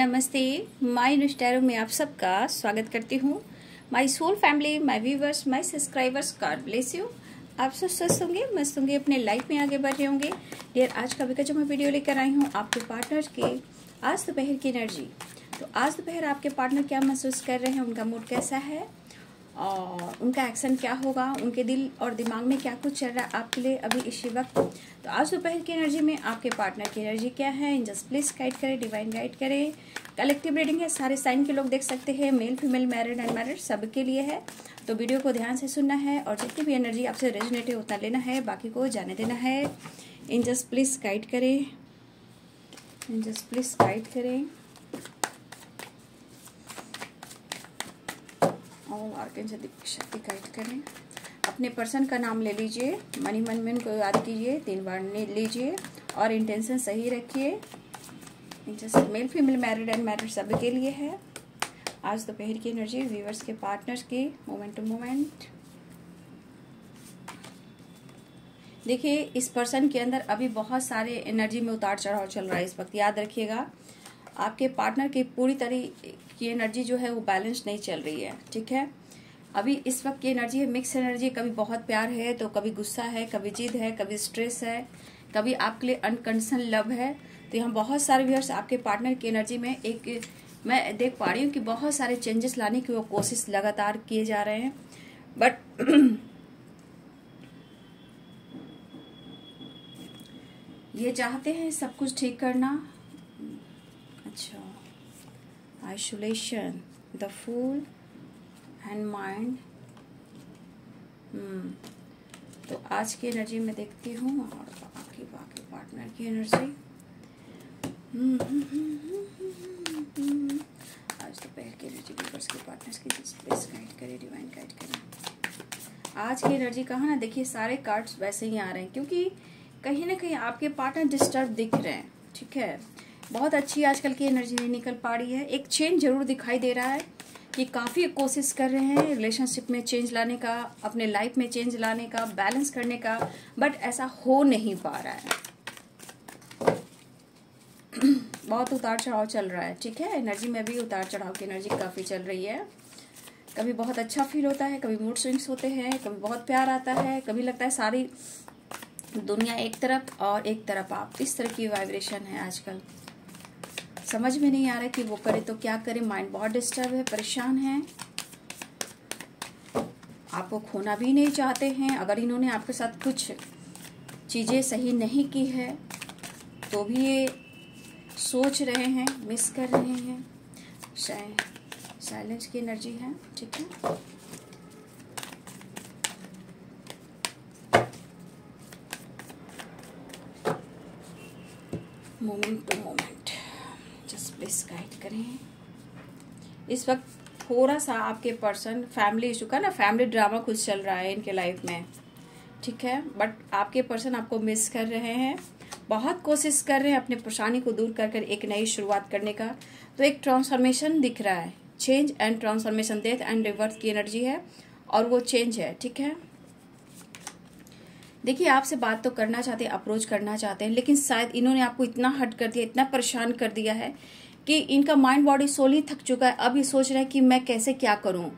नमस्ते माय नुस्टैरो में आप सबका स्वागत करती हूँ my soul family my viewers my subscribers God bless you आप सब स्वस्थ होंगे मस्त होंगे अपने लाइफ में आगे बढ़ रहे होंगे डियर आज का भी का जो मैं वीडियो लेकर आई हूँ आपके पार्टनर के आज दोपहर की एनर्जी तो आज दोपहर आपके पार्टनर क्या महसूस कर रहे हैं उनका मूड कैसा है और उनका एक्शन क्या होगा उनके दिल और दिमाग में क्या कुछ चल रहा है आपके लिए अभी इसी वक्त तो आज दोपहर की एनर्जी में आपके पार्टनर की एनर्जी क्या है जस्ट प्लीज गाइड करें डिवाइन गाइड करें कलेक्टिव रीडिंग है सारे साइन के लोग देख सकते हैं male female married and married सबके लिए है तो वीडियो को ध्यान से सुनना है और जितनी भी एनर्जी आपसे रेजनेट है उतना लेना है बाकी को जाने देना है इन जस्ट प्लीज गाइड करें इन जस्ट प्लीज गाइड करें होम ऑर्गन से शिकायत करें अपने पर्सन का नाम ले लीजिए मनी मन में उनको याद कीजिए तीन बार ले लीजिए और इंटेंशन सही रखिए interest male female married and married सभी के लिए है आज दोपहर की एनर्जी व्यूवर्स के पार्टनर्स की मोमेंट टू मोमेंट देखिए इस पर्सन के अंदर अभी बहुत सारे एनर्जी में उतार चढ़ाव चल रहा है इस वक्त याद रखिएगा आपके पार्टनर की पूरी तरह की एनर्जी जो है वो बैलेंस नहीं चल रही है ठीक है अभी इस वक्त की एनर्जी है मिक्स एनर्जी कभी बहुत प्यार है तो कभी गुस्सा है कभी जिद है कभी स्ट्रेस है कभी आपके लिए अनकंडीशन लव है तो यहाँ बहुत सारे व्यूअर्स आपके पार्टनर की एनर्जी में एक मैं देख पा रही हूँ कि बहुत सारे चेंजेस लाने की वो कोशिश लगातार किए जा रहे हैं बट ये चाहते हैं सब कुछ ठीक करना अच्छा isolation the fool and mind तो आज की एनर्जी मैं देखती हूँ और बाकी बाकी पार्टनर की एनर्जी hmm, hmm, hmm, आज तो पहल की एनर्जी वीवर्स के पार्टनर्स की स्पेस गाइड करें डिवाइन गाइड करें आज की एनर्जी कहाँ ना देखिए सारे कार्ड्स वैसे ही आ रहे हैं क्योंकि कहीं ना कहीं आपके पार्टनर डिस्टर्ब दिख रहे हैं ठीक है बहुत अच्छी आजकल की एनर्जी नहीं निकल पा रही है एक चेंज जरूर दिखाई दे रहा है कि काफ़ी कोशिश कर रहे हैं रिलेशनशिप में चेंज लाने का अपने लाइफ में चेंज लाने का बैलेंस करने का बट ऐसा हो नहीं पा रहा है बहुत उतार चढ़ाव चल रहा है ठीक है एनर्जी में भी उतार चढ़ाव की एनर्जी काफ़ी चल रही है कभी बहुत अच्छा फील होता है कभी मूड स्विंग्स होते हैं कभी बहुत प्यार आता है कभी लगता है सारी दुनिया एक तरफ और एक तरफ आप इस तरह की वाइब्रेशन है आजकल समझ में नहीं आ रहा कि वो करे तो क्या करे माइंड बहुत डिस्टर्ब है परेशान है आपको खोना भी नहीं चाहते हैं अगर इन्होंने आपके साथ कुछ चीज़ें सही नहीं की है तो भी ये सोच रहे हैं मिस कर रहे हैं साइलेंस की एनर्जी है ठीक है मोमेंट करें इस वक्त थोड़ा सा आपके पर्सन फैमिली इशू का ना फैमिली ड्रामा कुछ चल रहा है इनके लाइफ में ठीक है बट आपके पर्सन आपको मिस कर रहे हैं बहुत कोशिश कर रहे हैं अपने परेशानी को दूर कर कर एक नई शुरुआत करने का तो एक ट्रांसफॉर्मेशन दिख रहा है change and transformation death and rebirth की एनर्जी है और वो चेंज है ठीक है देखिए आपसे बात तो करना चाहते हैं अप्रोच करना चाहते हैं लेकिन शायद इन्होंने आपको इतना हट कर दिया इतना परेशान कर दिया है कि इनका माइंड बॉडी सोल ही थक चुका है अब ये सोच रहे हैं कि मैं कैसे क्या करूं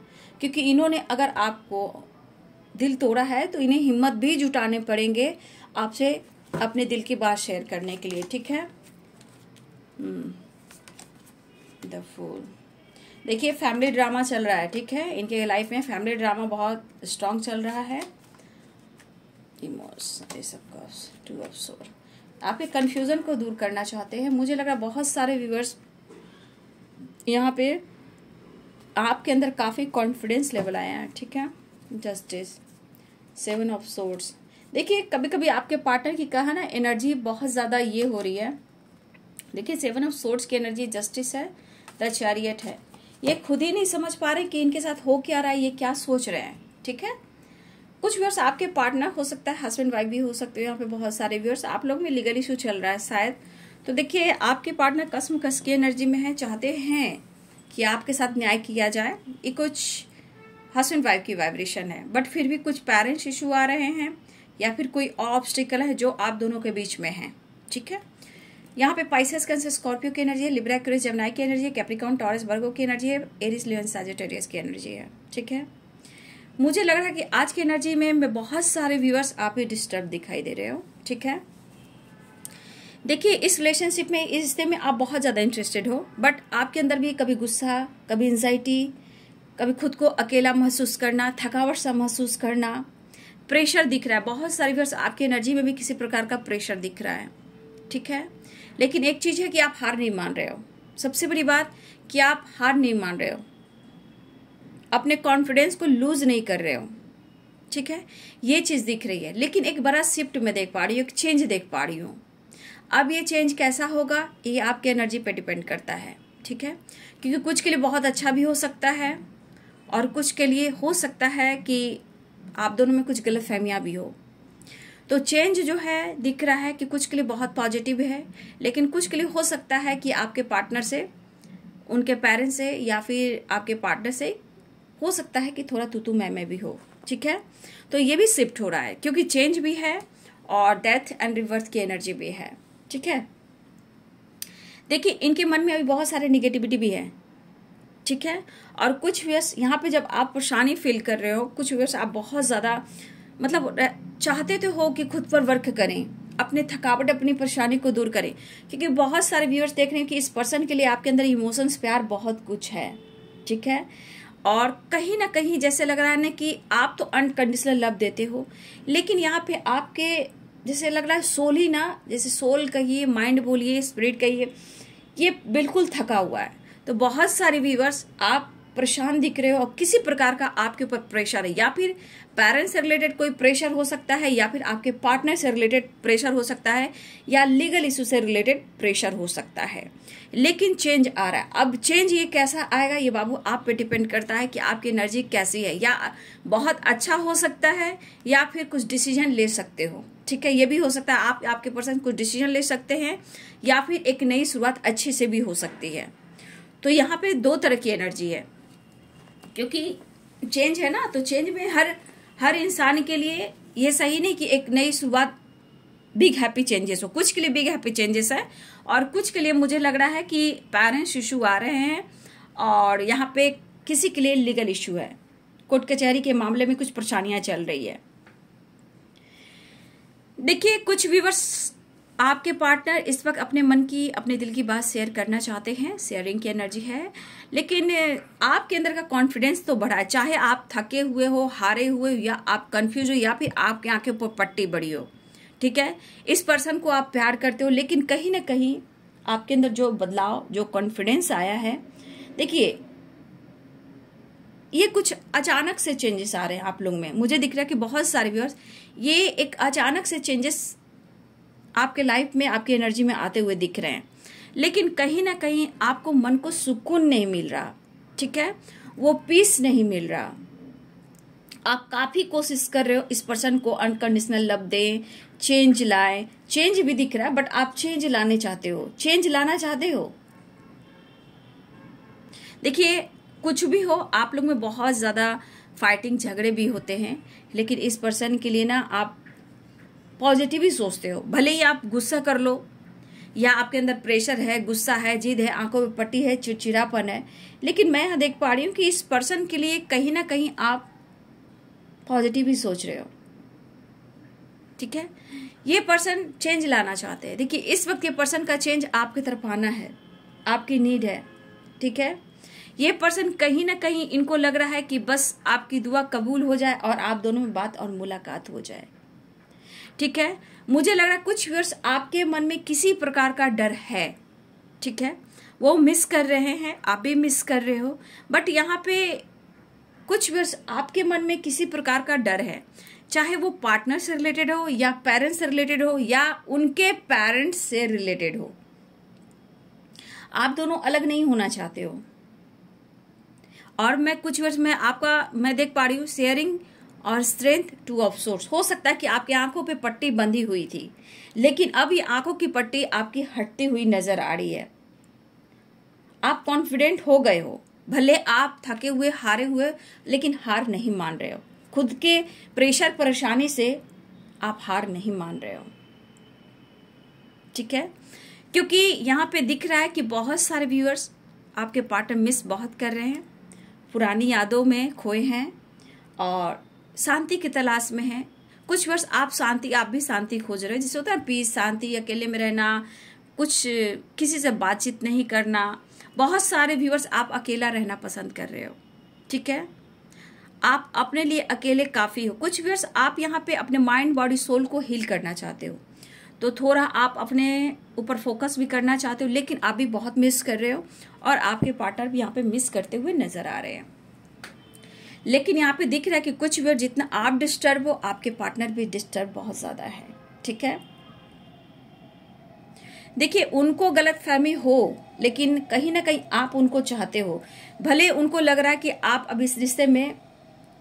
क्योंकि इन्होंने अगर आपको दिल तोड़ा है तो इन्हें हिम्मत भी जुटाने पड़ेंगे आपसे अपने दिल की बात शेयर करने के लिए ठीक है द hmm. फूल देखिए फैमिली ड्रामा चल रहा है ठीक है इनके लाइफ में फैमिली ड्रामा बहुत स्ट्रांग चल रहा है इमोशंस टू ऑफ सोर आपके कन्फ्यूज़न को दूर करना चाहते हैं मुझे लग रहा है बहुत सारे व्यूअर्स यहाँ पे आपके अंदर काफ़ी कॉन्फिडेंस लेवल आया है ठीक है जस्टिस सेवन ऑफ सोर्स देखिए कभी कभी आपके पार्टनर की कहा ना एनर्जी बहुत ज़्यादा ये हो रही है देखिए सेवन ऑफ सोर्स की एनर्जी जस्टिस है द चैरियट है ये खुद ही नहीं समझ पा रहे कि इनके साथ हो क्या रहा है ये क्या सोच रहे हैं ठीक है कुछ व्यूअर्स आपके पार्टनर हो सकता है हस्बैंड वाइफ भी हो सकते हो यहाँ पे बहुत सारे व्यूअर्स आप लोग में लीगल इशू चल रहा है शायद तो देखिए आपके पार्टनर कसम कस की एनर्जी में है चाहते हैं कि आपके साथ न्याय किया जाए ये कुछ हसबैंड वाइफ की वाइब्रेशन है बट फिर भी कुछ पेरेंट्स इशू आ रहे हैं या फिर कोई ऑब्स्टिकल है जो आप दोनों के बीच में है ठीक है यहाँ पे पाइसेस कैंसर स्कॉर्पियो की एनर्जी है लिब्रा क्रिस जमनाई की एनर्जी है कैप्रिकॉन टॉरस बर्गो की एनर्जी है एरिस लियोन साजिटेरियस की एनर्जी है ठीक है मुझे लग रहा है कि आज की एनर्जी में बहुत सारे व्यूअर्स आप ही डिस्टर्ब दिखाई दे रहे हो ठीक है देखिए इस रिलेशनशिप में इस रिश्ते में आप बहुत ज़्यादा इंटरेस्टेड हो बट आपके अंदर भी कभी गुस्सा कभी एनजाइटी कभी खुद को अकेला महसूस करना थकावट सा महसूस करना प्रेशर दिख रहा है बहुत सारी व्यर्स आपकी एनर्जी में भी किसी प्रकार का प्रेशर दिख रहा है ठीक है लेकिन एक चीज़ है कि आप हार नहीं मान रहे हो सबसे बड़ी बात कि आप हार नहीं मान रहे हो अपने कॉन्फिडेंस को लूज नहीं कर रहे हो ठीक है ये चीज़ दिख रही है लेकिन एक बड़ा शिफ्ट में देख पा रही हूँ एक चेंज देख पा रही हूँ अब ये चेंज कैसा होगा ये आपके एनर्जी पे डिपेंड करता है ठीक है क्योंकि कुछ के लिए बहुत अच्छा भी हो सकता है और कुछ के लिए हो सकता है कि आप दोनों में कुछ गलत फहमियाँ भी हो तो चेंज जो है दिख रहा है कि कुछ के लिए बहुत पॉजिटिव है लेकिन कुछ के लिए हो सकता है कि आपके पार्टनर से उनके पेरेंट्स से या फिर आपके पार्टनर से हो सकता है कि थोड़ा तू मैं मैं भी हो ठीक है तो ये भी शिफ्ट हो रहा है क्योंकि चेंज भी है और डेथ एंड रिवर्स की एनर्जी भी है ठीक है देखिए इनके मन में अभी बहुत सारे निगेटिविटी भी है ठीक है और कुछ व्यस यहाँ पे जब आप परेशानी फील कर रहे हो कुछ व्यस आप बहुत ज़्यादा मतलब चाहते तो हो कि खुद पर वर्क करें अपने थकावट अपनी परेशानी को दूर करें क्योंकि बहुत सारे व्यूअर्स देख रहे हैं कि इस पर्सन के लिए आपके अंदर इमोशंस प्यार बहुत कुछ है ठीक है और कहीं ना कहीं जैसे लग रहा है ना कि आप तो अनकंडीशनल लव देते हो लेकिन यहाँ पे आपके जैसे लग रहा है सोल ही ना जैसे सोल कहिए माइंड बोलिए स्पिरिट कहिए ये बिल्कुल थका हुआ है तो बहुत सारे व्यूवर्स आप परेशान दिख रहे हो और किसी प्रकार का आपके ऊपर प्रेशर है या फिर पेरेंट्स से रिलेटेड कोई प्रेशर हो सकता है या फिर आपके पार्टनर से रिलेटेड प्रेशर हो सकता है या लीगल इशू से रिलेटेड प्रेशर हो सकता है लेकिन चेंज आ रहा है अब चेंज ये कैसा आएगा ये बाबू आप पे डिपेंड करता है कि आपकी एनर्जी कैसी है या बहुत अच्छा हो सकता है या फिर कुछ डिसीजन ले सकते हो ठीक है ये भी हो सकता है आप आपके पर्सन कुछ डिसीजन ले सकते हैं या फिर एक नई शुरुआत अच्छे से भी हो सकती है तो यहाँ पे दो तरह की एनर्जी है क्योंकि चेंज है ना तो चेंज में हर हर इंसान के लिए ये सही नहीं कि एक नई शुरुआत बिग हैप्पी चेंजेस हो कुछ के लिए बिग हैप्पी चेंजेस है और कुछ के लिए मुझे लग रहा है कि पेरेंट्स इशू आ रहे हैं और यहाँ पे किसी के लिए लीगल इशू है कोर्ट कचहरी के मामले में कुछ परेशानियां चल रही है देखिए कुछ व्यूवर्स आपके पार्टनर इस वक्त अपने मन की अपने दिल की बात शेयर करना चाहते हैं शेयरिंग की एनर्जी है लेकिन आपके अंदर का कॉन्फिडेंस तो बढ़ा है चाहे आप थके हुए हो हारे हुए या आप कंफ्यूज हो या फिर आपके आंखें पर पट्टी बड़ी हो ठीक है इस पर्सन को आप प्यार करते हो लेकिन कहीं ना कहीं आपके अंदर जो बदलाव जो कॉन्फिडेंस आया है देखिए ये कुछ अचानक से चेंजेस आ रहे हैं आप लोग में मुझे दिख रहा है कि बहुत सारे व्यूअर्स ये एक अचानक से चेंजेस आपके लाइफ में आपकी एनर्जी में आते हुए दिख रहे हैं लेकिन कहीं ना कहीं आपको मन को सुकून नहीं मिल रहा ठीक है वो पीस नहीं मिल रहा आप काफ़ी कोशिश कर रहे हो इस पर्सन को अनकंडीशनल लव दें चेंज लाए चेंज भी दिख रहा है बट आप चेंज लाने चाहते हो चेंज लाना चाहते हो देखिए कुछ भी हो आप लोग में बहुत ज़्यादा फाइटिंग झगड़े भी होते हैं लेकिन इस पर्सन के लिए ना आप पॉजिटिव ही सोचते हो भले ही आप गुस्सा कर लो या आपके अंदर प्रेशर है गुस्सा है जिद है आंखों में पट्टी है चिड़चिड़ापन है लेकिन मैं यहाँ देख पा रही हूँ कि इस पर्सन के लिए कहीं ना कहीं आप पॉजिटिव ही सोच रहे हो ठीक है ये पर्सन चेंज लाना चाहते हैं देखिए इस वक्त ये पर्सन का चेंज आपकी तरफ आना है आपकी नीड है ठीक है ये पर्सन कहीं ना कहीं इनको लग रहा है कि बस आपकी दुआ कबूल हो जाए और आप दोनों में बात और मुलाकात हो जाए ठीक है मुझे लग रहा है कुछ व्यर्स आपके मन में किसी प्रकार का डर है ठीक है वो मिस कर रहे हैं आप भी मिस कर रहे हो बट यहाँ पे कुछ व्यर्स आपके मन में किसी प्रकार का डर है चाहे वो पार्टनर से रिलेटेड हो या पेरेंट्स से रिलेटेड हो या उनके पेरेंट्स से रिलेटेड हो आप दोनों अलग नहीं होना चाहते हो और मैं कुछ वर्ष में आपका मैं देख पा रही हूँ शेयरिंग और स्ट्रेंथ टू ऑफ सोर्स हो सकता है कि आपकी आंखों पे पट्टी बंधी हुई थी लेकिन अब ये आंखों की पट्टी आपकी हटती हुई नजर आ रही है आप कॉन्फिडेंट हो गए हो भले आप थके हुए हारे हुए लेकिन हार नहीं मान रहे हो खुद के प्रेशर परेशानी से आप हार नहीं मान रहे हो ठीक है क्योंकि यहाँ पे दिख रहा है कि बहुत सारे व्यूअर्स आपके पार्टनर मिस बहुत कर रहे हैं पुरानी यादों में खोए हैं और शांति की तलाश में हैं कुछ वर्ष आप शांति आप भी शांति खोज रहे हो जिससे होता है पीस शांति अकेले में रहना कुछ किसी से बातचीत नहीं करना बहुत सारे व्यूवर्स आप अकेला रहना पसंद कर रहे हो ठीक है आप अपने लिए अकेले काफ़ी हो कुछ व्यूअर्स आप यहाँ पे अपने माइंड बॉडी सोल को हील करना चाहते हो तो थोड़ा आप अपने ऊपर फोकस भी करना चाहते हो लेकिन आप भी बहुत मिस कर रहे हो और आपके पार्टनर भी यहाँ पे मिस करते हुए नजर आ रहे हैं लेकिन यहाँ पे दिख रहा है कि कुछ भी जितना आप डिस्टर्ब हो आपके पार्टनर भी डिस्टर्ब बहुत ज़्यादा है ठीक है देखिए उनको गलत फहमी हो लेकिन कहीं ना कहीं आप उनको चाहते हो भले उनको लग रहा है कि आप अब इस रिश्ते में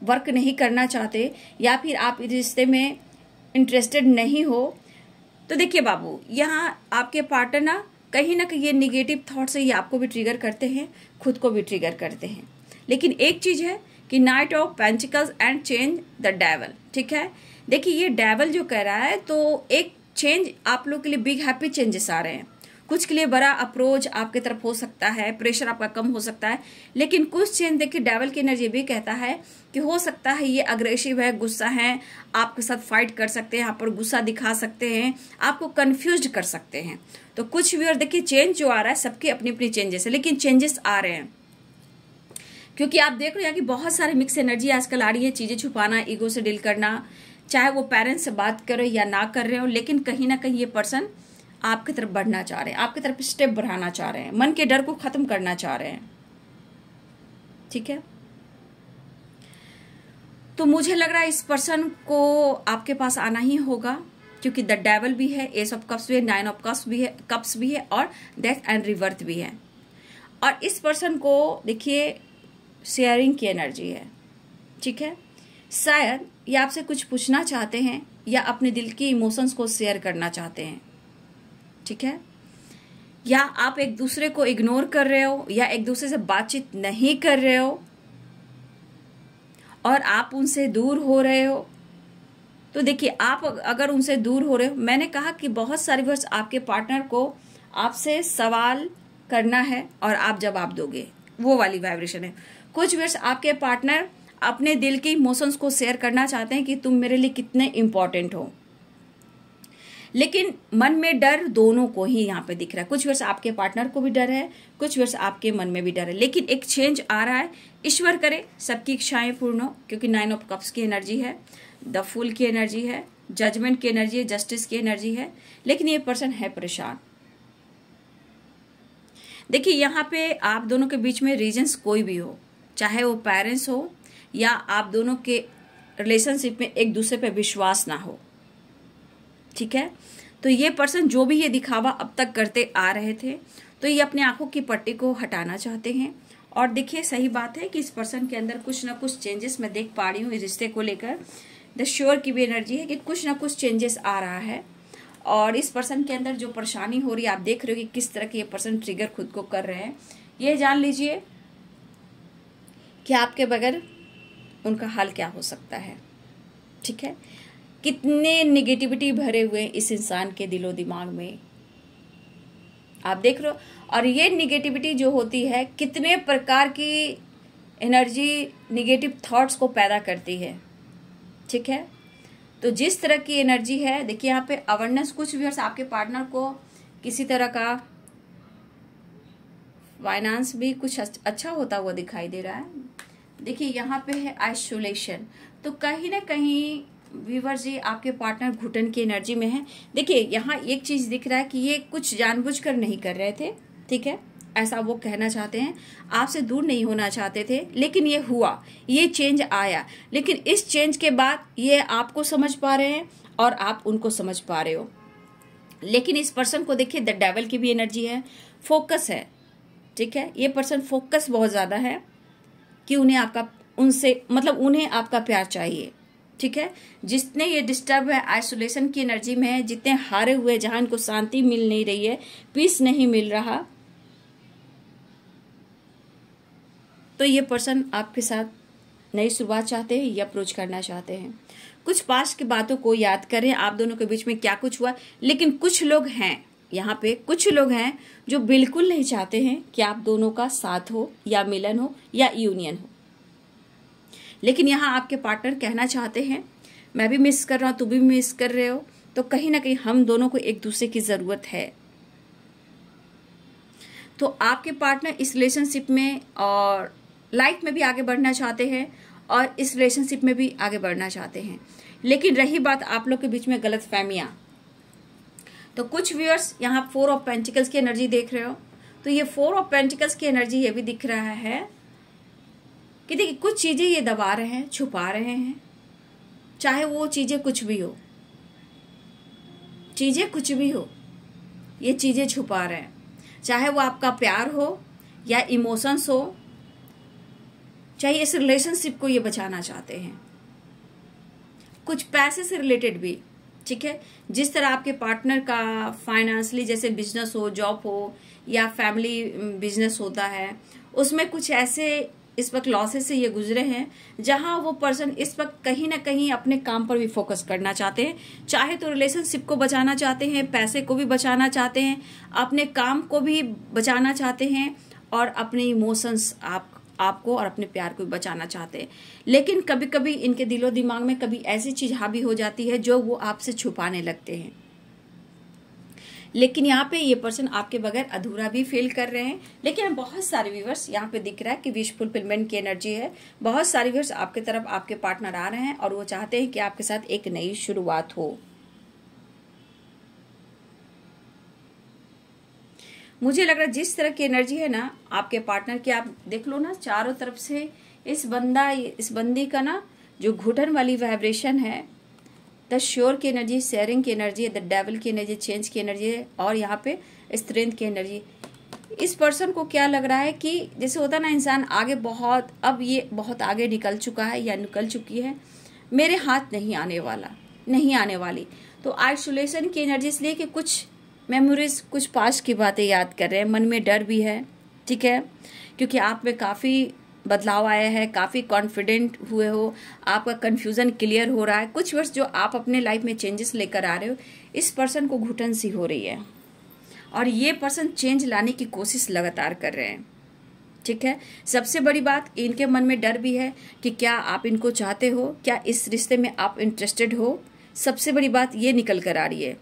वर्क नहीं करना चाहते या फिर आप इस रिश्ते में इंटरेस्टेड नहीं हो तो देखिए बाबू यहाँ आपके पार्टनर कहीं ना कहीं ये निगेटिव थाट्स ये आपको भी ट्रिगर करते हैं खुद को भी ट्रिगर करते हैं लेकिन एक चीज़ है कि knight of pentacles and change the devil ठीक है देखिए ये डैवल जो कह रहा है तो एक चेंज आप लोग के लिए बिग हैप्पी चेंजेस आ रहे हैं कुछ के लिए बड़ा अप्रोच आपके तरफ हो सकता है प्रेशर आपका कम हो सकता है लेकिन कुछ चेंज देखिए डेवल की एनर्जी भी कहता है कि हो सकता है ये अग्रेसिव है गुस्सा है आपके साथ फाइट कर सकते हैं यहाँ पर गुस्सा दिखा सकते हैं आपको कन्फ्यूज कर सकते हैं तो कुछ व्यूअर देखिए चेंज जो आ रहा है सबके अपनी अपनी चेंजेस है लेकिन चेंजेस आ रहे हैं क्योंकि आप देख रहे हो यहाँ की बहुत सारे मिक्स एनर्जी आजकल आ रही है चीज़ें छुपाना ईगो से डील करना चाहे वो पेरेंट्स से बात करो या ना कर रहे हो लेकिन कहीं ना कहीं ये पर्सन आपकी तरफ बढ़ना चाह रहे हैं आपकी तरफ स्टेप बढ़ाना चाह रहे हैं मन के डर को खत्म करना चाह रहे हैं ठीक है तो मुझे लग रहा है इस पर्सन को आपके पास आना ही होगा क्योंकि द डेवल भी है एस ऑफ कप्स भी है नाइन ऑफ कप्स भी है कप्स भी है और डेथ एंड रिवर्थ भी है और इस पर्सन को देखिए शेयरिंग की एनर्जी है ठीक है शायद ये आपसे कुछ पूछना चाहते हैं या अपने दिल की इमोशंस को शेयर करना चाहते हैं ठीक है या आप एक दूसरे को इग्नोर कर रहे हो या एक दूसरे से बातचीत नहीं कर रहे हो और आप उनसे दूर हो रहे हो तो देखिए आप अगर उनसे दूर हो रहे हो मैंने कहा कि बहुत सारे वर्ष आपके पार्टनर को आपसे सवाल करना है और आप जवाब दोगे वो वाली वाइब्रेशन है कुछ वर्ष आपके पार्टनर अपने दिल के इमोशंस को शेयर करना चाहते हैं कि तुम मेरे लिए कितने इम्पोर्टेंट हो लेकिन मन में डर दोनों को ही यहाँ पे दिख रहा है कुछ वर्ष आपके पार्टनर को भी डर है कुछ वर्ष आपके मन में भी डर है लेकिन एक चेंज आ रहा है ईश्वर करे सबकी इच्छाएं पूर्ण हो क्योंकि नाइन ऑफ कप्स की एनर्जी है द फूल की एनर्जी है जजमेंट की एनर्जी है जस्टिस की एनर्जी है लेकिन ये पर्सन है परेशान देखिए यहाँ पे आप दोनों के बीच में रीजन्स कोई भी हो चाहे वो पेरेंट्स हो या आप दोनों के रिलेशनशिप में एक दूसरे पे विश्वास ना हो ठीक है तो ये पर्सन जो भी ये दिखावा अब तक करते आ रहे थे तो ये अपने आंखों की पट्टी को हटाना चाहते हैं और देखिए सही बात है कि इस पर्सन के अंदर कुछ ना कुछ चेंजेस मैं देख पा रही हूँ इस रिश्ते को लेकर द श्योर की भी एनर्जी है कि कुछ ना कुछ चेंजेस आ रहा है और इस पर्सन के अंदर जो परेशानी हो रही है आप देख रहे हो कि किस तरह के ये पर्सन ट्रिगर खुद को कर रहे हैं ये जान लीजिए कि आपके बगैर उनका हाल क्या हो सकता है ठीक है कितने निगेटिविटी भरे हुए इस इंसान के दिलो दिमाग में आप देख रहे हो और ये निगेटिविटी जो होती है कितने प्रकार की एनर्जी निगेटिव थॉट्स को पैदा करती है ठीक है तो जिस तरह की एनर्जी है देखिए यहाँ पे अवेयरनेस कुछ भी और आपके पार्टनर को किसी तरह का फाइनेंस भी कुछ अच्छा होता हुआ दिखाई दे रहा है देखिए यहाँ पे है आइसोलेशन तो कहीं ना कहीं व्यूवर जी आपके पार्टनर घुटन की एनर्जी में है देखिए यहाँ एक चीज दिख रहा है कि ये कुछ जानबूझकर नहीं कर रहे थे ठीक है ऐसा वो कहना चाहते हैं आपसे दूर नहीं होना चाहते थे लेकिन ये हुआ ये चेंज आया लेकिन इस चेंज के बाद ये आपको समझ पा रहे हैं और आप उनको समझ पा रहे हो लेकिन इस पर्सन को देखिए द डेवल की भी एनर्जी है फोकस है ठीक है ये पर्सन फोकस बहुत ज़्यादा है कि उन्हें आपका उनसे मतलब उन्हें आपका प्यार चाहिए ठीक है जितने ये डिस्टर्ब है आइसोलेशन की एनर्जी में है जितने हारे हुए जहां इनको शांति मिल नहीं रही है पीस नहीं मिल रहा तो ये पर्सन आपके साथ नई शुरुआत चाहते हैं या अप्रोच करना चाहते हैं कुछ पास की बातों को याद करें आप दोनों के बीच में क्या कुछ हुआ लेकिन कुछ लोग हैं यहाँ पे कुछ लोग हैं जो बिल्कुल नहीं चाहते हैं कि आप दोनों का साथ हो या मिलन हो या यूनियन हो लेकिन यहाँ आपके पार्टनर कहना चाहते हैं मैं भी मिस कर रहा हूँ तुम भी मिस कर रहे हो तो कहीं ना कहीं हम दोनों को एक दूसरे की ज़रूरत है तो आपके पार्टनर इस रिलेशनशिप में और लाइफ में भी आगे बढ़ना चाहते हैं और इस रिलेशनशिप में भी आगे बढ़ना चाहते हैं लेकिन रही बात आप लोग के बीच में गलत फहमियाँ तो कुछ व्यूअर्स यहाँ फोर ऑफ पेंटिकल्स की एनर्जी देख रहे हो तो ये फोर ऑफ पेंटिकल्स की एनर्जी ये भी दिख रहा है कि देखिए कुछ चीज़ें ये दबा रहे हैं छुपा रहे हैं चाहे वो चीज़ें कुछ भी हो चीज़ें कुछ भी हो ये चीज़ें छुपा रहे हैं चाहे वो आपका प्यार हो या इमोशंस हो चाहे इस रिलेशनशिप को ये बचाना चाहते हैं कुछ पैसे से रिलेटेड भी ठीक है जिस तरह आपके पार्टनर का फाइनेंसली जैसे बिजनेस हो जॉब हो या फैमिली बिजनेस होता है उसमें कुछ ऐसे इस वक्त लॉसेस से ये गुजरे हैं जहां वो पर्सन इस वक्त कहीं ना कहीं अपने काम पर भी फोकस करना चाहते हैं चाहे तो रिलेशनशिप को बचाना चाहते हैं पैसे को भी बचाना चाहते हैं अपने काम को भी बचाना चाहते हैं और अपने इमोशंस आप आपको और अपने प्यार को बचाना चाहते हैं लेकिन कभी कभी इनके दिलो दिमाग में कभी ऐसी चीज हावी हो जाती है जो वो आपसे छुपाने लगते हैं लेकिन यहाँ पे ये पर्सन आपके बगैर अधूरा भी फील कर रहे हैं लेकिन बहुत सारे व्यूवर्स यहाँ पे दिख रहा है कि विश फुलफिलमेंट की एनर्जी है बहुत सारे व्यूवर्स आपके तरफ आपके पार्टनर आ रहे हैं और वो चाहते हैं कि आपके साथ एक नई शुरुआत हो मुझे लग रहा है जिस तरह की एनर्जी है ना आपके पार्टनर की आप देख लो ना चारों तरफ से इस बंदा इस बंदी का ना जो घुटन वाली वाइब्रेशन है द श्योर की एनर्जी शेयरिंग की एनर्जी द डेवल की एनर्जी चेंज की एनर्जी और यहाँ पे स्ट्रेंथ की एनर्जी इस पर्सन को क्या लग रहा है कि जैसे होता ना इंसान आगे बहुत अब ये बहुत आगे निकल चुका है या निकल चुकी है मेरे हाथ नहीं आने वाला नहीं आने वाली तो आइसोलेशन की एनर्जी इसलिए कि कुछ मेमोरीज कुछ पास की बातें याद कर रहे हैं मन में डर भी है ठीक है क्योंकि आप में काफ़ी बदलाव आया है काफ़ी कॉन्फिडेंट हुए हो आपका कन्फ्यूज़न क्लियर हो रहा है कुछ वर्ष जो आप अपने लाइफ में चेंजेस लेकर आ रहे हो इस पर्सन को घुटन सी हो रही है और ये पर्सन चेंज लाने की कोशिश लगातार कर रहे हैं ठीक है सबसे बड़ी बात इनके मन में डर भी है कि क्या आप इनको चाहते हो क्या इस रिश्ते में आप इंटरेस्टेड हो सबसे बड़ी बात ये निकल कर आ रही है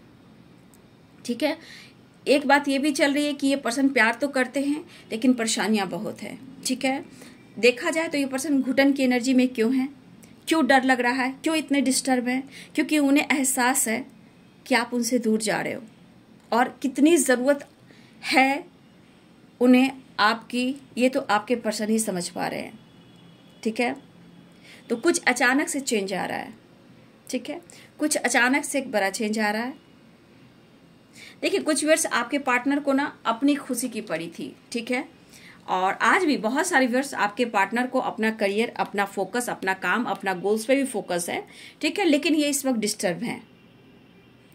ठीक है एक बात ये भी चल रही है कि ये पर्सन प्यार तो करते हैं लेकिन परेशानियां बहुत है ठीक है देखा जाए तो ये पर्सन घुटन की एनर्जी में क्यों है क्यों डर लग रहा है क्यों इतने डिस्टर्ब हैं क्योंकि उन्हें एहसास है कि आप उनसे दूर जा रहे हो और कितनी ज़रूरत है उन्हें आपकी ये तो आपके पर्सन ही समझ पा रहे हैं ठीक है तो कुछ अचानक से चेंज आ रहा है ठीक है कुछ अचानक से एक बड़ा चेंज आ रहा है देखिए कुछ वर्ष आपके पार्टनर को ना अपनी खुशी की पड़ी थी ठीक है और आज भी बहुत सारे व्यूअर्स आपके पार्टनर को अपना करियर अपना फोकस अपना काम अपना गोल्स पे भी फोकस है ठीक है लेकिन ये इस वक्त डिस्टर्ब हैं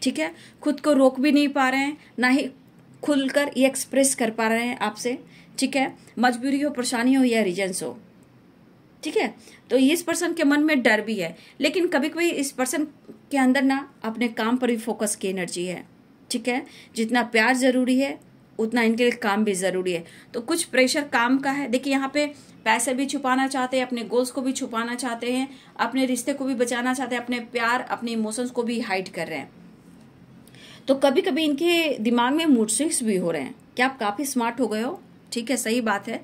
ठीक है खुद को रोक भी नहीं पा रहे हैं ना ही खुलकर ये एक्सप्रेस कर पा रहे हैं आपसे ठीक है मजबूरी हो परेशानी हो या रीजन्स हो ठीक है तो इस पर्सन के मन में डर भी है लेकिन कभी कभी इस पर्सन के अंदर ना अपने काम पर भी फोकस की एनर्जी है ठीक है जितना प्यार जरूरी है उतना इनके लिए काम भी ज़रूरी है तो कुछ प्रेशर काम का है देखिए यहाँ पे पैसे भी छुपाना चाहते हैं अपने गोल्स को भी छुपाना चाहते हैं अपने रिश्ते को भी बचाना चाहते हैं अपने प्यार अपने इमोशंस को भी हाइड कर रहे हैं तो कभी कभी इनके दिमाग में मूड स्विंग्स भी हो रहे हैं क्या आप काफ़ी स्मार्ट हो गए हो ठीक है सही बात है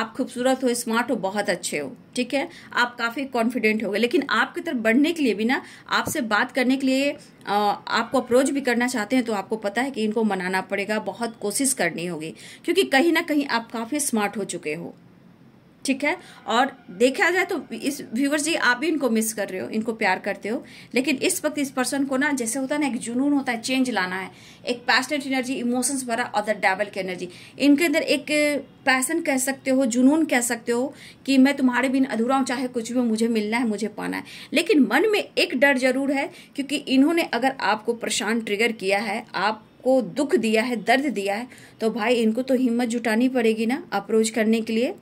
आप खूबसूरत हो स्मार्ट हो बहुत अच्छे हो ठीक है आप काफ़ी कॉन्फिडेंट हो गए लेकिन आपकी तरफ बढ़ने के लिए भी ना आपसे बात करने के लिए आपको अप्रोच भी करना चाहते हैं तो आपको पता है कि इनको मनाना पड़ेगा बहुत कोशिश करनी होगी क्योंकि कहीं ना कहीं आप काफ़ी स्मार्ट हो चुके हो ठीक है और देखा जाए तो इस व्यूवर जी आप भी इनको मिस कर रहे हो इनको प्यार करते हो लेकिन इस वक्त इस पर्सन को ना जैसे होता है ना एक जुनून होता है चेंज लाना है एक पैशनेट एनर्जी इमोशंस भरा और द डेवल की एनर्जी इनके अंदर एक पैसन कह सकते हो जुनून कह सकते हो कि मैं तुम्हारे बिन अधूरा हूँ चाहे कुछ भी मुझे मिलना है मुझे पाना है लेकिन मन में एक डर जरूर है क्योंकि इन्होंने अगर आपको परेशान ट्रिगर किया है आप को दुख दिया है दर्द दिया है तो भाई इनको तो हिम्मत जुटानी पड़ेगी ना अप्रोच करने के लिए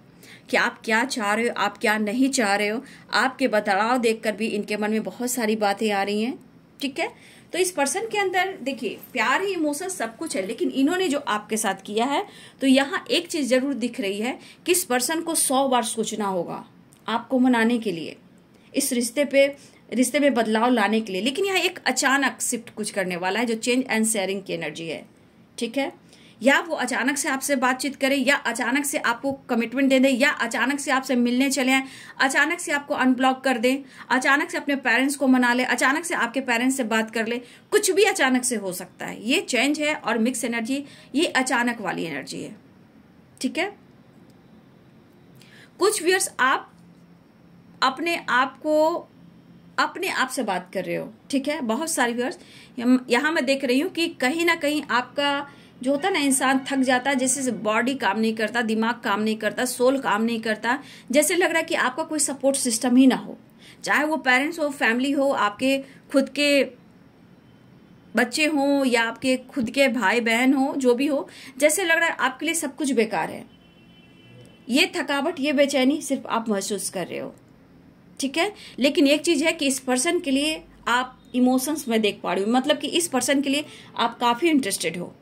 कि आप क्या चाह रहे हो आप क्या नहीं चाह रहे हो आपके बदलाव देखकर भी इनके मन में बहुत सारी बातें आ रही हैं ठीक है तो इस पर्सन के अंदर देखिए प्यार ही इमोशन सब कुछ है लेकिन इन्होंने जो आपके साथ किया है तो यहाँ एक चीज जरूर दिख रही है कि इस पर्सन को सौ बार सोचना होगा आपको मनाने के लिए इस रिश्ते पे रिश्ते में बदलाव लाने के लिए लेकिन यहाँ एक अचानक शिफ्ट कुछ करने वाला है जो चेंज एंड शेयरिंग की एनर्जी है ठीक है या वो अचानक से आपसे बातचीत करे या अचानक से आपको कमिटमेंट दे दे या अचानक से आपसे मिलने चले आए अचानक से आपको अनब्लॉक कर दे अचानक से अपने पेरेंट्स को मना ले अचानक से आपके पेरेंट्स से बात कर ले कुछ भी अचानक से हो सकता है ये चेंज है और मिक्स एनर्जी ये अचानक वाली एनर्जी है ठीक है कुछ व्यर्स आप अपने आप को अपने आप से बात कर रहे हो ठीक है बहुत सारे व्यर्स यहां मैं देख रही हूं कि कहीं ना कहीं आपका जो होता है ना इंसान थक जाता है जैसे बॉडी काम नहीं करता दिमाग काम नहीं करता सोल काम नहीं करता जैसे लग रहा है कि आपका कोई सपोर्ट सिस्टम ही ना हो चाहे वो पेरेंट्स हो फैमिली हो आपके खुद के बच्चे हों या आपके खुद के भाई बहन हो जो भी हो जैसे लग रहा है आपके लिए सब कुछ बेकार है ये थकावट ये बेचैनी सिर्फ आप महसूस कर रहे हो ठीक है लेकिन एक चीज़ है कि इस पर्सन के लिए आप इमोशंस में देख पा रही हूँ मतलब कि इस पर्सन के लिए आप काफ़ी इंटरेस्टेड हो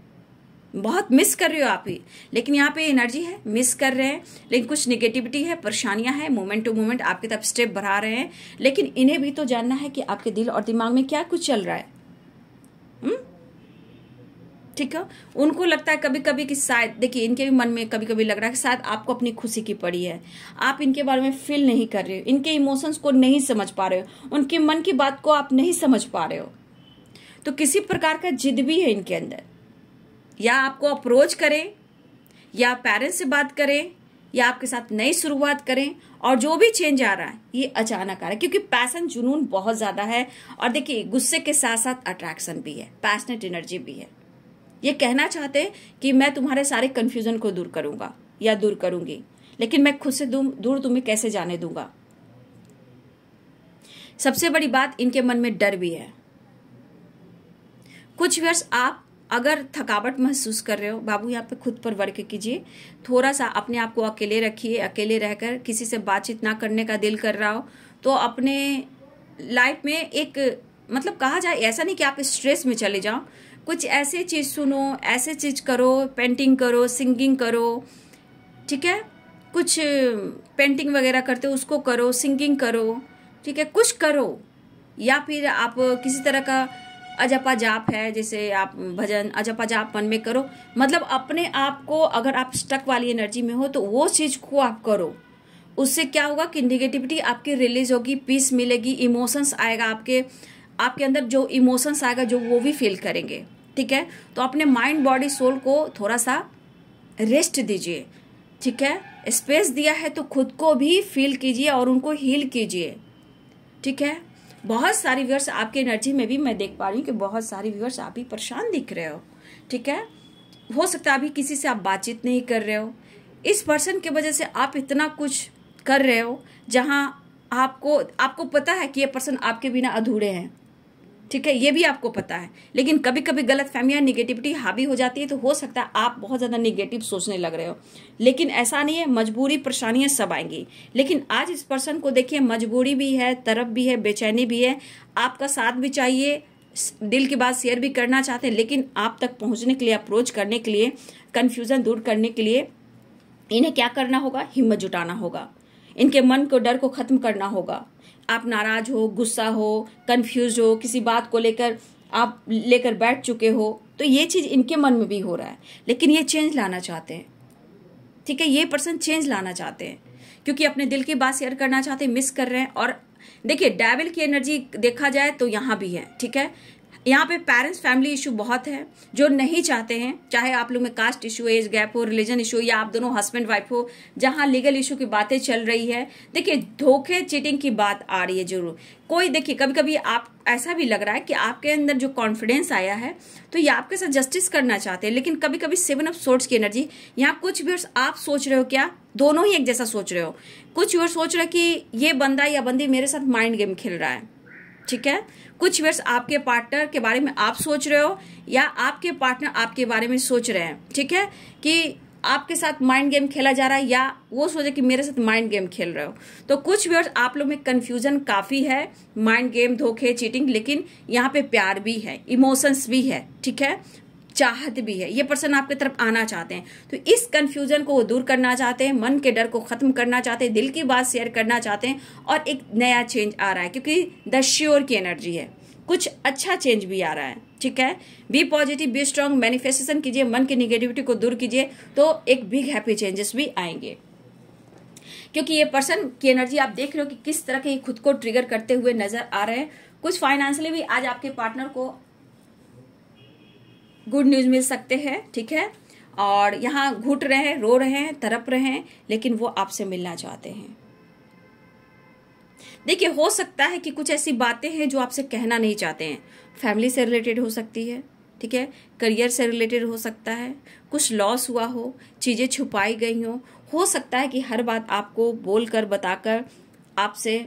बहुत मिस कर रहे हो आप ही लेकिन यहाँ पे एनर्जी है मिस कर रहे हैं लेकिन कुछ निगेटिविटी है परेशानियां हैं मोमेंट टू मोमेंट आपके तरफ स्टेप बढ़ा रहे हैं लेकिन इन्हें भी तो जानना है कि आपके दिल और दिमाग में क्या कुछ चल रहा है हम्म? ठीक है उनको लगता है कभी कभी कि शायद देखिए इनके भी मन में कभी कभी लग रहा है कि शायद आपको अपनी खुशी की पड़ी है आप इनके बारे में फील नहीं कर रहे हो इनके इमोशंस को नहीं समझ पा रहे हो उनके मन की बात को आप नहीं समझ पा रहे हो तो किसी प्रकार का जिद भी है इनके अंदर या आपको अप्रोच करें या पेरेंट्स से बात करें या आपके साथ नई शुरुआत करें और जो भी चेंज आ रहा है ये अचानक आ रहा है क्योंकि पैसन जुनून बहुत ज़्यादा है और देखिए गुस्से के साथ साथ अट्रैक्शन भी है पैशनेट एनर्जी भी है ये कहना चाहते हैं कि मैं तुम्हारे सारे कन्फ्यूज़न को दूर करूंगा या दूर करूंगी लेकिन मैं खुद से दूर तुम्हें कैसे जाने दूंगा सबसे बड़ी बात इनके मन में डर भी है कुछ वर्ष आप अगर थकावट महसूस कर रहे हो बाबू यहाँ पे खुद पर वर्क कीजिए थोड़ा सा अपने आप को अकेले रखिए अकेले रहकर किसी से बातचीत ना करने का दिल कर रहा हो तो अपने लाइफ में एक मतलब कहा जाए ऐसा नहीं कि आप स्ट्रेस में चले जाओ कुछ ऐसे चीज़ सुनो ऐसे चीज़ करो पेंटिंग करो सिंगिंग करो ठीक है कुछ पेंटिंग वगैरह करते हो उसको करो सिंगिंग करो ठीक है कुछ करो या फिर आप किसी तरह का अजपा जाप है जैसे आप भजन अजपा जाप मन में करो मतलब अपने आप को अगर आप स्टक वाली एनर्जी में हो तो वो चीज़ को आप करो उससे क्या होगा कि निगेटिविटी आपकी रिलीज होगी पीस मिलेगी इमोशंस आएगा आपके आपके अंदर जो इमोशंस आएगा जो वो भी फील करेंगे ठीक है तो अपने माइंड बॉडी सोल को थोड़ा सा रेस्ट दीजिए ठीक है स्पेस दिया है तो खुद को भी फील कीजिए और उनको हील कीजिए ठीक है बहुत सारी व्यूअर्स आपके एनर्जी में भी मैं देख पा रही हूँ कि बहुत सारे व्यूअर्स आप ही परेशान दिख रहे हो ठीक है हो सकता है अभी किसी से आप बातचीत नहीं कर रहे हो इस पर्सन की वजह से आप इतना कुछ कर रहे हो जहाँ आपको आपको पता है कि ये पर्सन आपके बिना अधूरे हैं ठीक है ये भी आपको पता है लेकिन कभी कभी गलत फहमियाँ निगेटिविटी हावी हो जाती है तो हो सकता है आप बहुत ज़्यादा निगेटिव सोचने लग रहे हो लेकिन ऐसा नहीं है मजबूरी परेशानियाँ सब आएंगी लेकिन आज इस पर्सन को देखिए मजबूरी भी है तरफ भी है बेचैनी भी है आपका साथ भी चाहिए दिल की बात शेयर भी करना चाहते हैं लेकिन आप तक पहुंचने के लिए अप्रोच करने के लिए कन्फ्यूज़न दूर करने के लिए इन्हें क्या करना होगा हिम्मत जुटाना होगा इनके मन को डर को खत्म करना होगा आप नाराज हो गुस्सा हो कंफ्यूज हो किसी बात को लेकर आप लेकर बैठ चुके हो तो ये चीज़ इनके मन में भी हो रहा है लेकिन ये चेंज लाना चाहते हैं ठीक है ये पर्सन चेंज लाना चाहते हैं क्योंकि अपने दिल की बात शेयर करना चाहते हैं मिस कर रहे हैं और देखिए डेविल की एनर्जी देखा जाए तो यहाँ भी है ठीक है यहाँ पे पेरेंट्स फैमिली इशू बहुत है जो नहीं चाहते हैं चाहे आप लोग में कास्ट इशू एज गैप हो रिलीजन इशू या आप दोनों हस्बैंड वाइफ हो जहाँ लीगल इशू की बातें चल रही है देखिए धोखे चीटिंग की बात आ रही है जरूर कोई देखिए कभी कभी आप ऐसा भी लग रहा है कि आपके अंदर जो कॉन्फिडेंस आया है तो ये आपके साथ जस्टिस करना चाहते हैं लेकिन कभी कभी सेवन ऑफ सोर्ट्स की एनर्जी यहाँ कुछ भी आप सोच रहे हो क्या दोनों ही एक जैसा सोच रहे हो कुछ यूर सोच रहे हो कि ये बंदा या बंदी मेरे साथ माइंड गेम खेल रहा है ठीक है कुछ वर्ष आपके पार्टनर के बारे में आप सोच रहे हो या आपके पार्टनर आपके बारे में सोच रहे हैं ठीक है कि आपके साथ माइंड गेम खेला जा रहा है या वो सोचे कि मेरे साथ माइंड गेम खेल रहे हो तो कुछ व्यवर्स आप लोग में कन्फ्यूजन काफ़ी है माइंड गेम धोखे चीटिंग लेकिन यहाँ पे प्यार भी है इमोशंस भी है ठीक है चाहत भी है ये पर्सन आपके तरफ आना चाहते हैं तो इस कंफ्यूजन को वो दूर करना चाहते हैं मन के डर को खत्म करना चाहते हैं दिल की बात शेयर करना चाहते हैं और एक नया चेंज आ रहा है क्योंकि द श्योर की एनर्जी है कुछ अच्छा चेंज भी आ रहा है ठीक है be positive be strong manifestation कीजिए मन की निगेटिविटी को दूर कीजिए तो एक बिग हैप्पी चेंजेस भी आएंगे क्योंकि ये पर्सन की एनर्जी आप देख रहे हो कि किस तरह के खुद को ट्रिगर करते हुए नजर आ रहे हैं कुछ फाइनेंशियली भी आज आपके पार्टनर को गुड न्यूज़ मिल सकते हैं ठीक है और यहाँ घुट रहे हैं रो रहे हैं तरप रहे हैं लेकिन वो आपसे मिलना चाहते हैं देखिए हो सकता है कि कुछ ऐसी बातें हैं जो आपसे कहना नहीं चाहते हैं फैमिली से रिलेटेड हो सकती है ठीक है करियर से रिलेटेड हो सकता है कुछ लॉस हुआ हो चीज़ें छुपाई गई हो हो सकता है कि हर बात आपको बोलकर बताकर आपसे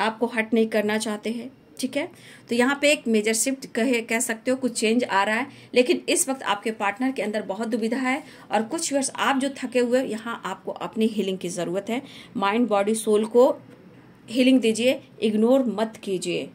आपको हट नहीं करना चाहते हैं ठीक है तो यहाँ पे एक मेजर शिफ्ट कहे कह सकते हो कुछ चेंज आ रहा है लेकिन इस वक्त आपके पार्टनर के अंदर बहुत दुविधा है और कुछ वर्ष आप जो थके हुए यहाँ आपको अपनी हीलिंग की ज़रूरत है माइंड बॉडी सोल को हीलिंग दीजिए इग्नोर मत कीजिए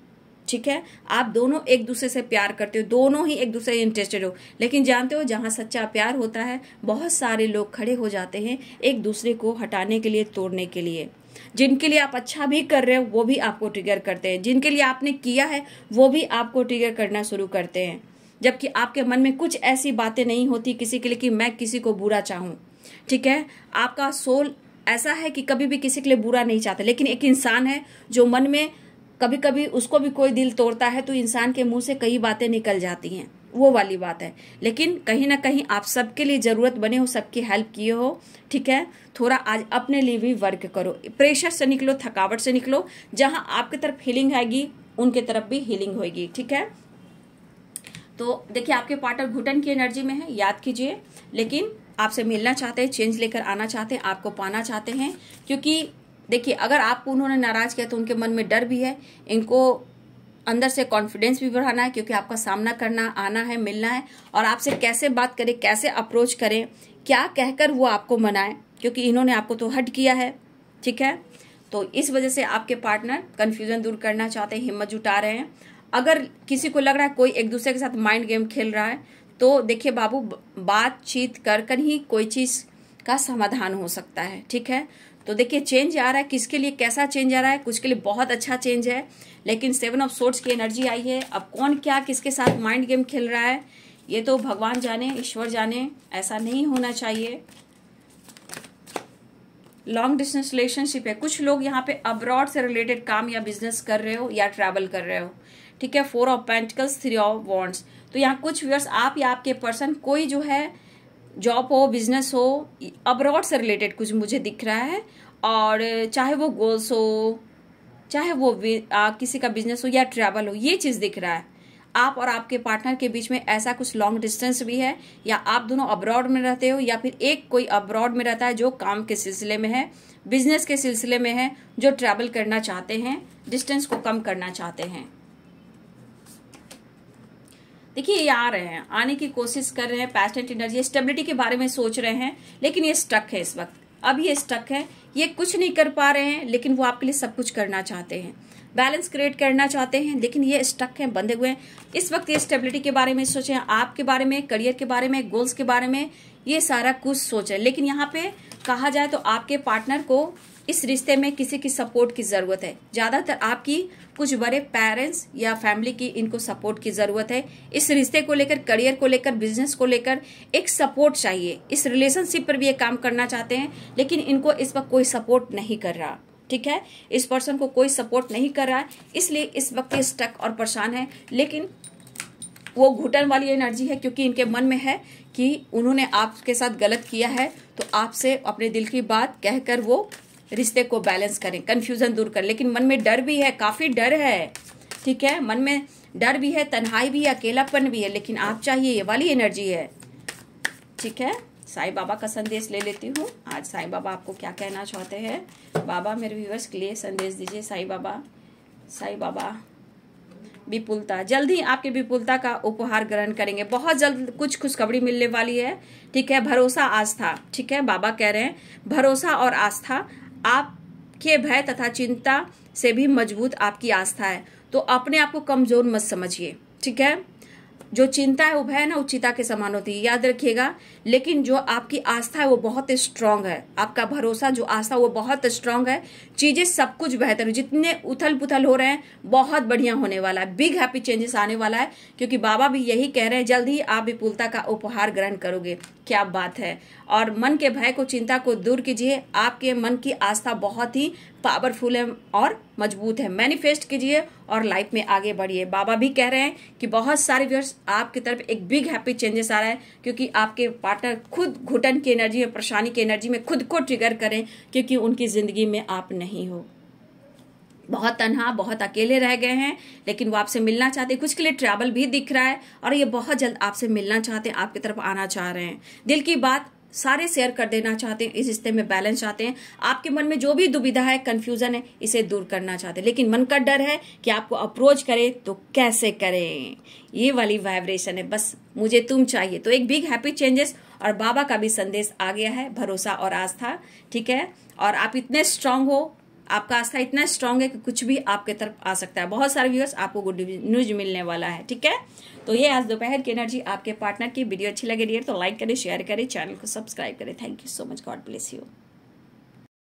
ठीक है आप दोनों एक दूसरे से प्यार करते हो दोनों ही एक दूसरे इंटरेस्टेड हो लेकिन जानते हो जहाँ सच्चा प्यार होता है बहुत सारे लोग खड़े हो जाते हैं एक दूसरे को हटाने के लिए तोड़ने के लिए जिनके लिए आप अच्छा भी कर रहे हो वो भी आपको ट्रिगर करते हैं जिनके लिए आपने किया है वो भी आपको ट्रिगर करना शुरू करते हैं जबकि आपके मन में कुछ ऐसी बातें नहीं होती किसी के लिए कि मैं किसी को बुरा चाहूं ठीक है आपका सोल ऐसा है कि कभी भी किसी के लिए बुरा नहीं चाहता लेकिन एक इंसान है जो मन में कभी कभी उसको भी कोई दिल तोड़ता है तो इंसान के मुंह से कई बातें निकल जाती हैं वो वाली बात है लेकिन कहीं ना कहीं आप सबके लिए ज़रूरत बने हो सबकी हेल्प किए हो ठीक है थोड़ा आज अपने लिए भी वर्क करो प्रेशर से निकलो थकावट से निकलो जहां आपकी तरफ हीलिंग आएगी उनके तरफ भी हीलिंग होगी ठीक है तो देखिए आपके पार्टनर घुटन की एनर्जी में है याद कीजिए लेकिन आपसे मिलना चाहते हैं चेंज लेकर आना चाहते हैं आपको पाना चाहते हैं क्योंकि देखिए अगर आपको उन्होंने नाराज किया तो उनके मन में डर भी है इनको अंदर से कॉन्फिडेंस भी बढ़ाना है क्योंकि आपका सामना करना आना है मिलना है और आपसे कैसे बात करें कैसे अप्रोच करें क्या कहकर वो आपको मनाए क्योंकि इन्होंने आपको तो हट किया है ठीक है तो इस वजह से आपके पार्टनर कन्फ्यूजन दूर करना चाहते हैं हिम्मत जुटा रहे हैं अगर किसी को लग रहा है कोई एक दूसरे के साथ माइंड गेम खेल रहा है तो देखिए बाबू बातचीत कर कर ही कोई चीज़ का समाधान हो सकता है ठीक है तो देखिए चेंज आ रहा है किसके लिए कैसा चेंज आ रहा है कुछ के लिए बहुत अच्छा चेंज है लेकिन सेवन ऑफ सोर्ट्स की एनर्जी आई है अब कौन क्या किसके साथ माइंड गेम खेल रहा है ये तो भगवान जाने ईश्वर जाने ऐसा नहीं होना चाहिए लॉन्ग डिस्टेंस रिलेशनशिप है कुछ लोग यहाँ पे अब्रॉड से रिलेटेड काम या बिजनेस कर रहे हो या ट्रेवल कर रहे हो ठीक है four of pentacles three of wands तो यहाँ कुछ व्यूअर्स आप या आपके पर्सन कोई जो है जॉब हो बिजनेस हो अब्रॉड से रिलेटेड कुछ मुझे दिख रहा है और चाहे वो गोल्स हो चाहे वो आ, किसी का बिजनेस हो या ट्रैवल हो ये चीज़ दिख रहा है आप और आपके पार्टनर के बीच में ऐसा कुछ लॉन्ग डिस्टेंस भी है या आप दोनों अब्रॉड में रहते हो या फिर एक कोई अब्रॉड में रहता है जो काम के सिलसिले में है बिजनेस के सिलसिले में है जो ट्रैवल करना चाहते हैं डिस्टेंस को कम करना चाहते हैं देखिए ये आ रहे हैं आने की कोशिश कर रहे हैं पैशनेट एनर्जी स्टेबिलिटी के बारे में सोच रहे हैं लेकिन ये स्टक है इस वक्त अब ये स्टक है ये कुछ नहीं कर पा रहे हैं लेकिन वो आपके लिए सब कुछ करना चाहते हैं बैलेंस क्रिएट करना चाहते हैं लेकिन ये स्टक हैं बंधे हुए हैं इस वक्त ये स्टेबिलिटी के बारे में सोचे आपके बारे में करियर के बारे में गोल्स के बारे में ये सारा कुछ सोचे लेकिन यहाँ पे कहा जाए तो आपके पार्टनर को इस रिश्ते में किसी की सपोर्ट की ज़रूरत है ज़्यादातर आपकी कुछ बड़े पेरेंट्स या फैमिली की इनको सपोर्ट की ज़रूरत है इस रिश्ते को लेकर करियर को लेकर बिजनेस को लेकर एक सपोर्ट चाहिए इस रिलेशनशिप पर भी ये काम करना चाहते हैं लेकिन इनको इस वक्त कोई सपोर्ट नहीं कर रहा ठीक है इस पर्सन को कोई सपोर्ट नहीं कर रहा है इसलिए इस वक्त ये स्टक और परेशान है लेकिन वो घुटन वाली एनर्जी है क्योंकि इनके मन में है कि उन्होंने आपके साथ गलत किया है तो आपसे अपने दिल की बात कहकर वो रिश्ते को बैलेंस करें कन्फ्यूजन दूर करें लेकिन मन में डर भी है काफ़ी डर है ठीक है मन में डर भी है तन्हाई भी है अकेलापन भी है लेकिन आप चाहिए ये वाली एनर्जी है ठीक है साई बाबा का संदेश ले लेती हूँ आज साई बाबा आपको क्या कहना चाहते हैं बाबा मेरे व्यूवर्स के लिए संदेश दीजिए साई बाबा साई बाबा विपुलता जल्द ही आपके विपुलता का उपहार ग्रहण करेंगे बहुत जल्द कुछ खुशखबरी मिलने वाली है ठीक है भरोसा आस्था ठीक है बाबा कह रहे हैं भरोसा और आस्था आपके भय तथा चिंता से भी मजबूत आपकी आस्था है तो अपने आप को कमज़ोर मत समझिए ठीक है जो चिंता है वो भय ना उचिता के समान होती है याद रखिएगा लेकिन जो आपकी आस्था है वो बहुत स्ट्रांग है आपका भरोसा जो आस्था वो बहुत स्ट्रांग है चीजें सब कुछ बेहतर जितने उथल पुथल हो रहे हैं बहुत बढ़िया होने वाला है बिग हैप्पी चेंजेस आने वाला है क्योंकि बाबा भी यही कह रहे हैं जल्द ही आप विपुलता का उपहार ग्रहण करोगे क्या बात है और मन के भय को चिंता को दूर कीजिए आपके मन की आस्था बहुत ही पावरफुल है और मजबूत है मैनिफेस्ट कीजिए और लाइफ में आगे बढ़िए बाबा भी कह रहे हैं कि बहुत सारे व्यर्स आपकी तरफ एक बिग हैप्पी चेंजेस आ रहा है क्योंकि आपके पार्टनर खुद घुटन की एनर्जी में परेशानी की एनर्जी में खुद को ट्रिगर करें क्योंकि उनकी ज़िंदगी में आप नहीं हो बहुत तनहा बहुत अकेले रह गए हैं लेकिन वो आपसे मिलना चाहते हैं कुछ के लिए ट्रैवल भी दिख रहा है और ये बहुत जल्द आपसे मिलना चाहते हैं आपकी तरफ आना चाह रहे हैं दिल की बात सारे शेयर कर देना चाहते हैं इस रिश्ते में बैलेंस चाहते हैं आपके मन में जो भी दुविधा है कन्फ्यूजन है इसे दूर करना चाहते हैं लेकिन मन का डर है कि आपको अप्रोच करें तो कैसे करें ये वाली वाइब्रेशन है बस मुझे तुम चाहिए तो एक बिग हैप्पी चेंजेस और बाबा का भी संदेश आ गया है भरोसा और आस्था ठीक है और आप इतने स्ट्रांग हो आपका आस्था इतना स्ट्रांग है कि कुछ भी आपके तरफ आ सकता है बहुत सारे व्यूअर्स आपको गुड न्यूज मिलने वाला है ठीक है तो ये आज दोपहर की एनर्जी आपके पार्टनर की वीडियो अच्छी लगे रही है तो लाइक करें शेयर करें चैनल को सब्सक्राइब करें thank you so much God bless you